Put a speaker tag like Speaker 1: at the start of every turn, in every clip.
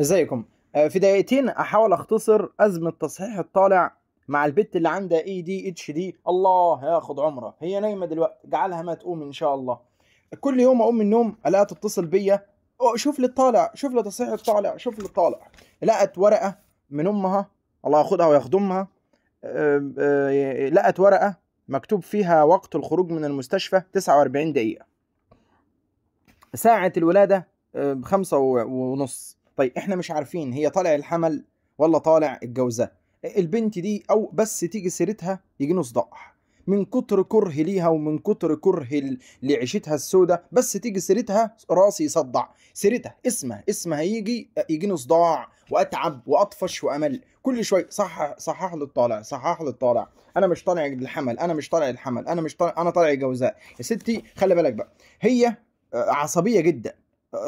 Speaker 1: ازيكم آه، في دقيقتين احاول اختصر ازمه تصحيح الطالع مع البت اللي عندها اي دي اتش دي الله ياخد عمره هي نايمه دلوقتي جعلها ما تقوم ان شاء الله كل يوم اقوم من النوم الاقيها تتصل بيا شوف لي الطالع شوف لي تصحيح الطالع شوف لي الطالع لقت ورقه من امها الله ياخدها وياخد امها آه، آه، لقت ورقه مكتوب فيها وقت الخروج من المستشفى 49 دقيقه ساعه الولاده خمسة ونص طيب احنا مش عارفين هي طالع الحمل ولا طالع الجوزاء البنت دي او بس تيجي سيرتها يجي صداع من كتر كره ليها ومن كتر كره لعيشتها السوداء بس تيجي سيرتها راسي يصدع سيرتها اسمها اسمها يجي يجيني صداع واتعب واطفش وامل كل شويه صح صحح للطالع صحح للطالع انا مش طالع الحمل انا مش طالع الحمل انا مش طالع انا طالع جوزاء يا ستي خلي بالك بقى هي آه، عصبيه جدا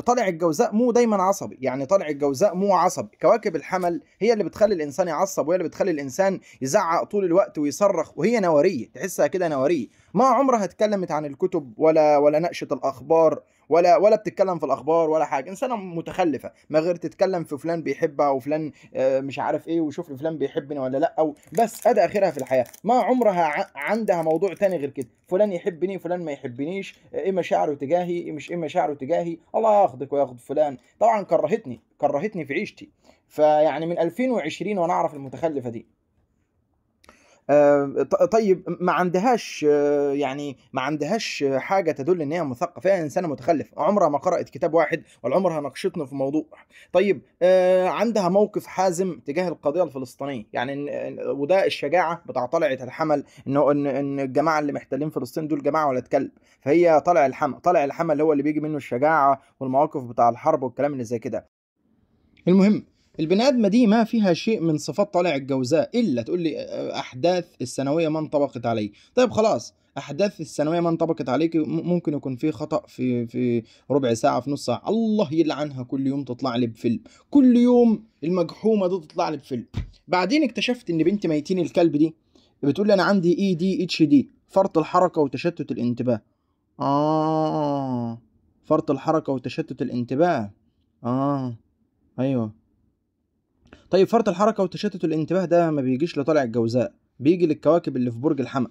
Speaker 1: طالع الجوزاء مو دايما عصبي يعني طالع الجوزاء مو عصبي كواكب الحمل هي اللي بتخلي الانسان يعصب وهي اللي بتخلي الانسان يزعق طول الوقت ويصرخ وهي نوريه تحسها كده نوريه ما عمرها اتكلمت عن الكتب ولا ولا نقشه الاخبار ولا ولا بتتكلم في الاخبار ولا حاجه انسانه متخلفه ما غير تتكلم في فلان بيحبها وفلان آه، مش عارف ايه وشوف فلان بيحبني ولا لا او بس ادى اخرها في الحياه ما عمرها عندها موضوع تاني غير كده فلان يحبني فلان ما يحبنيش آه، ايه مشاعره تجاهي ايه مش ايه مشاعره تجاهي الله ياخدك وياخد فلان طبعا كرهتني كرهتني في عيشتي فيعني من 2020 وانا اعرف المتخلفه دي آه، طيب ما عندهاش آه، يعني ما عندهاش حاجه تدل ان هي مثقفه هي انسانه متخلفه عمرها ما قرات كتاب واحد ولا عمرها ناقشتنا في موضوع طيب آه، عندها موقف حازم تجاه القضيه الفلسطينيه يعني وده الشجاعه بتاع طلعت الحمل انه ان ان الجماعه اللي محتلين فلسطين دول جماعه ولا كلب فهي طلع الحمل طلع الحمل اللي هو اللي بيجي منه الشجاعه والمواقف بتاع الحرب والكلام اللي زي كده المهم البني ادمه دي ما فيها شيء من صفات طالع الجوزاء الا تقول لي احداث الثانويه ما انطبقت علي طيب خلاص احداث الثانويه ما انطبقت عليك ممكن يكون في خطا في في ربع ساعه في نص ساعه الله يلعنها كل يوم تطلع لي بفيلم كل يوم المجحومه دي تطلع لي بفيلم بعدين اكتشفت ان بنت ميتين الكلب دي بتقول لي انا عندي اي دي اتش دي فرط الحركه وتشتت الانتباه اه فرط الحركه وتشتت الانتباه اه ايوه طيب فرط الحركه وتشتت الانتباه ده ما بيجيش لطالع الجوزاء بيجي للكواكب اللي في برج الحمل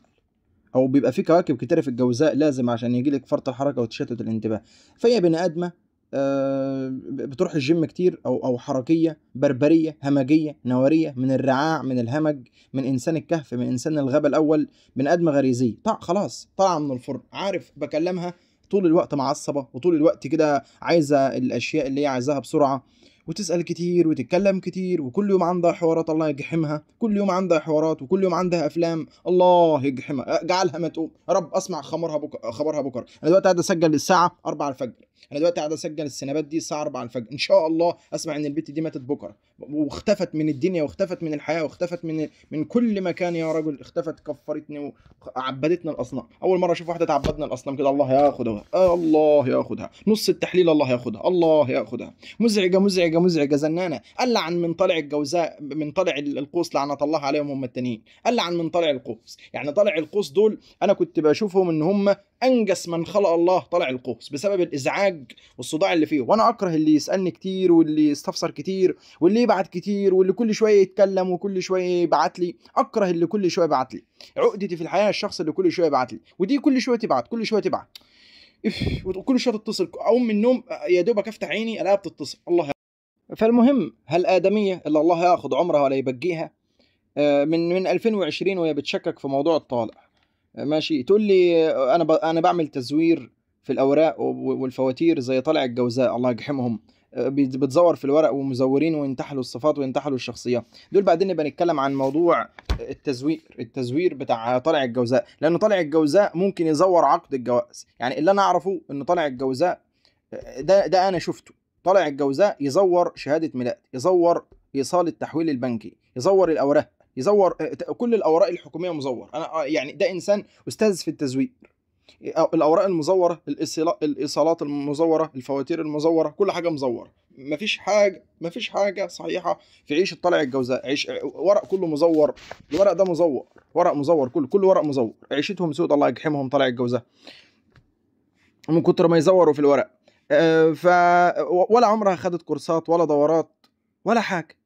Speaker 1: او بيبقى في كواكب كتيره في الجوزاء لازم عشان يجي لك فرط الحركه وتشتت الانتباه فهي بني ادمه آه، بتروح الجيم كتير او او حركيه بربريه همجيه نواريه من الرعاع من الهمج من انسان الكهف من انسان الغابه الاول من ادم غريزيه طع خلاص طالعه من الفرن عارف بكلمها طول الوقت معصبه وطول الوقت كده عايزه الاشياء اللي هي عايزاها بسرعه وتسال كتير وتتكلم كتير وكل يوم عندها حوارات الله يجحمها كل يوم عندها حوارات وكل يوم عندها افلام الله يجحمها اجعلها ما تقوم رب اسمع خمرها بكره خبرها بكره انا دلوقتي قاعد اسجل الساعه 4 الفجر انا دلوقتي قاعد اسجل السنابات دي الساعه 4 الفجر ان شاء الله اسمع ان البت دي ماتت بكره واختفت من الدنيا واختفت من الحياه واختفت من من كل مكان يا رجل اختفت كفرتني وعبدتنا الاصنام اول مره اشوف واحده تعبدنا الاصنام كده الله ياخدها الله ياخدها نص التحليل الله ياخدها الله ياخدها مزعجه مزعجه مزعجه زنانه قال عن من طلع الجوزاء من طلع القوس لعنه الله عليهم هم التانيين قال عن من طلع القوس يعني طلع القوس دول انا كنت بشوفهم ان هم انجس من خلق الله طلع القوس بسبب الازعاج والصداع اللي فيه وانا اكره اللي يسالني كتير واللي يستفسر كتير واللي يبعت كتير واللي كل شويه يتكلم وكل شويه يبعت لي اكره اللي كل شويه يبعت لي عقدتي في الحياه الشخص اللي كل شويه يبعت لي ودي كل شويه تبعت كل شويه تبعت وكل شويه تتصل اقوم من النوم يا دوبك افتح عيني الاقيها بتتصل الله فالمهم هل آدمية اللي الله ياخذ عمرها ولا يبقيها آه، من من 2020 وهي بتشكك في موضوع الطالع ماشي تقول لي انا ب... انا بعمل تزوير في الاوراق والفواتير زي طلع الجوزاء الله يجحمهم آه، بتزور في الورق ومزورين وينتحلوا الصفات وينتحلوا الشخصيه دول بعدين نبقى نتكلم عن موضوع آه، التزوير التزوير بتاع طلع الجوزاء لان طلع الجوزاء ممكن يزور عقد الجواز يعني اللي انا اعرفه ان طلع الجوزاء آه، ده ده انا شفته طلع الجوزاء يزور شهاده ميلاد يزور ايصال التحويل البنكي يزور الاوراق يزور آه، كل الاوراق الحكوميه مزور انا آه، يعني ده انسان استاذ في التزوير آه، الاوراق المزوره الايصالات المزوره الفواتير المزوره كل حاجه مزوره مفيش حاجه مفيش حاجه صحيحه في عيش الطلع الجوزاء عيش ورق كله مزور الورق ده مزور ورق مزور كل كل ورق مزور عيشتهم سود الله يجحمهم طلع الجوزاء من كتر ما يزوروا في الورق ف ولا عمرها خدت كورسات ولا دورات ولا حاجه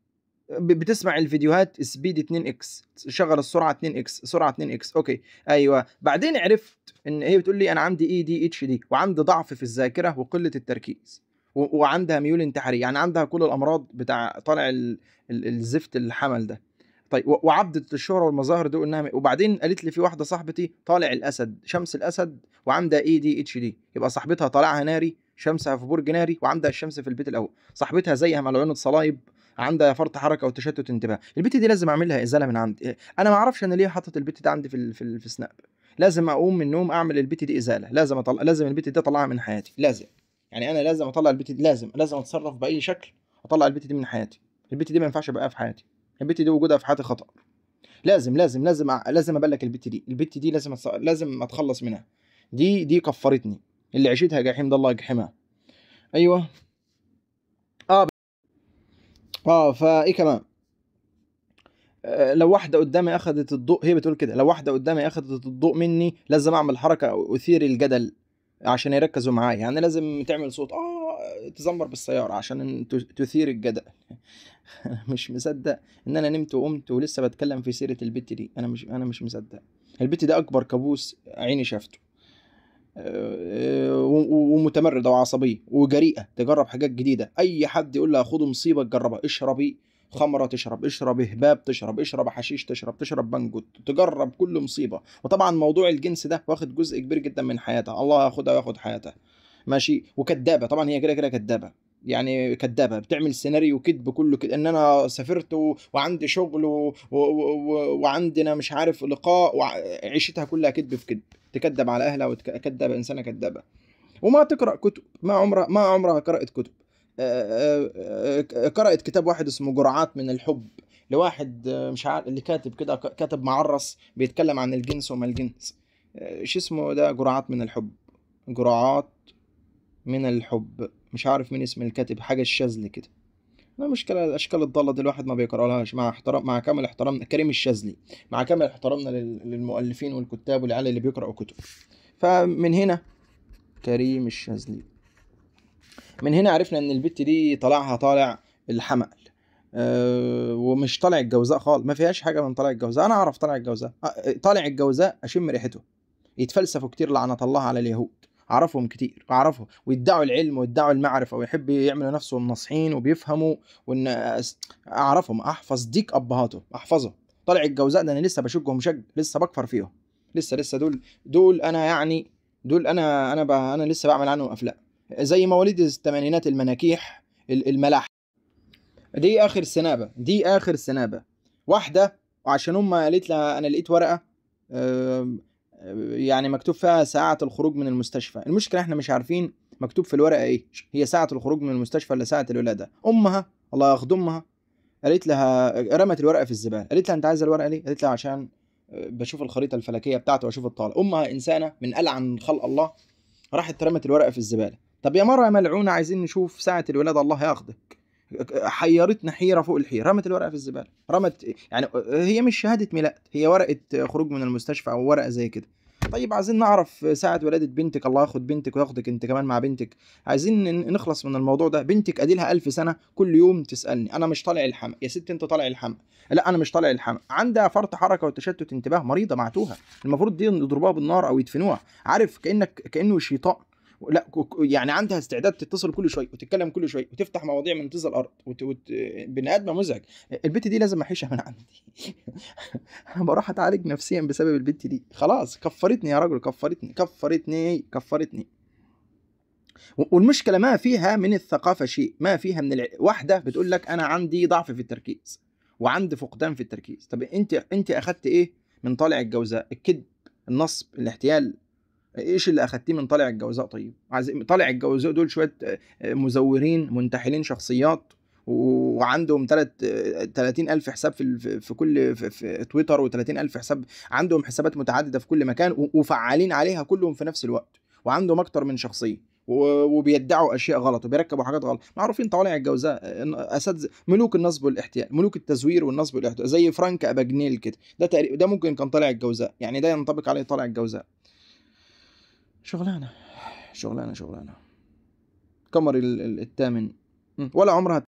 Speaker 1: بتسمع الفيديوهات سبيد 2 اكس شغل السرعه 2 اكس سرعه 2 اكس اوكي ايوه بعدين عرفت ان هي بتقول لي انا عندي اي دي اتش دي وعندي ضعف في الذاكره وقله التركيز وعندها ميول انتحاريه يعني عندها كل الامراض بتاع طالع ال... ال... الزفت الحمل ده طيب وعبدت الشهره والمظاهر دي قلناها وبعدين قالت لي في واحده صاحبتي طالع الاسد شمس الاسد وعندها اي دي اتش دي يبقى صاحبتها طالعها ناري شمسها في برج ناري وعندها الشمس في البيت الاول صاحبتها زيها ملعونه صلايب عندها فرط حركه او تشتت انتباه البت دي لازم اعملها ازاله من عندي انا ما اعرفش انا ليه حاطط البت دي عندي في في, في سناب لازم اقوم من النوم اعمل البت دي ازاله لازم اطلع لازم البت دي اطلعها من حياتي لازم يعني انا لازم اطلع البت دي لازم لازم اتصرف باي شكل اطلع البت دي من حياتي البت دي ما ينفعش ابقى في حياتي البت دي وجودها في حياتي خطا لازم لازم لازم لازم ابلك البت دي البت دي لازم أتص... لازم اتخلص منها دي دي كفرتني اللي عشتها جحيم ده الله يجحمها ايوه اه فايه كمان آه، لو واحده قدامي اخذت الضوء هي بتقول كده لو واحده قدامي اخذت الضوء مني لازم اعمل حركه اثير الجدل عشان يركزوا معايا يعني لازم تعمل صوت اه تزمر بالسياره عشان تثير الجدل انا مش مصدق ان انا نمت وقمت ولسه بتكلم في سيره البت دي انا مش انا مش مصدق البت ده اكبر كابوس عيني شافته آه، ومتمرده وعصبيه وجريئه تجرب حاجات جديده اي حد يقول لها خد مصيبه تجربها اشربي خمره تشرب اشرب هباب تشرب اشرب حشيش تشرب تشرب بانجو تجرب كل مصيبه وطبعا موضوع الجنس ده واخد جزء كبير جدا من حياتها الله ياخدها وياخد حياتها ماشي وكدابه طبعا هي كده كده كدابه يعني كدابه بتعمل سيناريو كذب كله كده ان انا سافرت وعندي شغل و... و... و... وعندنا مش عارف لقاء وعيشتها كلها كذب في كذب تكذب على اهلها وتكذب انسانه كذابه وما تقرا كتب ما عمرها ما عمرها قرات كتب قرات كتاب واحد اسمه جرعات من الحب لواحد مش عارف اللي كاتب كده كاتب معرس بيتكلم عن الجنس وما الجنس شو اسمه ده جرعات من الحب جرعات من الحب مش عارف مين اسم الكاتب حاجه الشاذلي كده مشكلة الأشكال الضالة دي الواحد ما بيقرألهاش مع احترام مع كامل احترامنا كريم الشاذلي مع كامل احترامنا للمؤلفين والكتاب والعيال اللي بيقرأوا كتب فمن هنا كريم الشاذلي من هنا عرفنا إن البت دي طلعها طالع الحمل أه ومش طالع الجوزاء خالص ما فيهاش حاجة من طالع الجوزاء أنا أعرف طالع الجوزاء آه، طالع الجوزاء أشم ريحته يتفلسفوا كتير لعنة الله على اليهود اعرفهم كتير اعرفهم ويدعوا العلم ويدعوا المعرفه ويحب يعملوا نفسه ناصحين وبيفهموا وان اعرفهم احفظ ديك ابهاته احفظه طلع الجوزاء ده انا لسه بشجهم شج لسه بكفر فيهم لسه لسه دول دول انا يعني دول انا انا انا لسه بعمل عنهم افلام زي مواليد الثمانينات المناكيح الملاح دي اخر سنابه دي اخر سنابه واحده وعشان امها قالت لها انا لقيت ورقه يعني مكتوب فيها ساعة الخروج من المستشفى المشكلة احنا مش عارفين مكتوب في الورقة ايه هي ساعة الخروج من المستشفى ولا ساعة الولادة امها الله ياخد امها قالت لها رمت الورقة في الزبالة قالت لها انت عايز الورقة ليه قالت لها عشان آه، بشوف الخريطة الفلكية بتاعته واشوف الطالع امها انسانة من ألعن خلق الله راحت رمت الورقة في الزبالة طب يا مرة يا ملعونة عايزين نشوف ساعة الولادة الله ياخدك حيرتنا حيره فوق الحيره رمت الورقه في الزباله رمت يعني هي مش شهاده ميلاد هي ورقه خروج من المستشفى او ورقه زي كده طيب عايزين نعرف ساعة ولادة بنتك الله ياخد بنتك وياخدك انت كمان مع بنتك عايزين نخلص من الموضوع ده بنتك اديلها ألف سنة كل يوم تسألني انا مش طالع الحمق يا ست انت طالع الحمق لا انا مش طالع الحمق عندها فرط حركة وتشتت انتباه مريضة معتوها المفروض دي يضربوها بالنار او يدفنوها عارف كانك كانه شيطان لا يعني عندها استعداد تتصل كل شوي وتتكلم كل شوي وتفتح مواضيع من تز الارض وت... وت... بني ادم مزعج البت دي لازم احيشها من عندي انا بروح اتعالج نفسيا بسبب البت دي خلاص كفرتني يا رجل كفرتني كفرتني كفرتني والمشكله ما فيها من الثقافه شيء ما فيها من الع... واحده بتقول لك انا عندي ضعف في التركيز وعندي فقدان في التركيز طب انت انت اخذت ايه من طالع الجوزاء الكذب النصب الاحتيال ايش اللي اخدتيه من طالع الجوزاء طيب إيه؟ طالع الجوزاء دول شويه آه، مزورين منتحلين شخصيات وعندهم تلت 30 آه، الف حساب في في كل في, تويتر و30 الف حساب عندهم حسابات متعدده في كل مكان وفعالين عليها كلهم في نفس الوقت وعندهم اكتر من شخصيه وبيدعوا اشياء غلط وبيركبوا حاجات غلط معروفين طوالع الجوزاء آه، اساتذه ملوك النصب والاحتيال ملوك التزوير والنصب والاحتيال زي فرانك اباجنيل كده ده تقريبا ده ممكن كان طالع الجوزاء يعني ده ينطبق عليه طالع الجوزاء شغلانة شغلانة شغلانة قمري الثامن ولا عمرها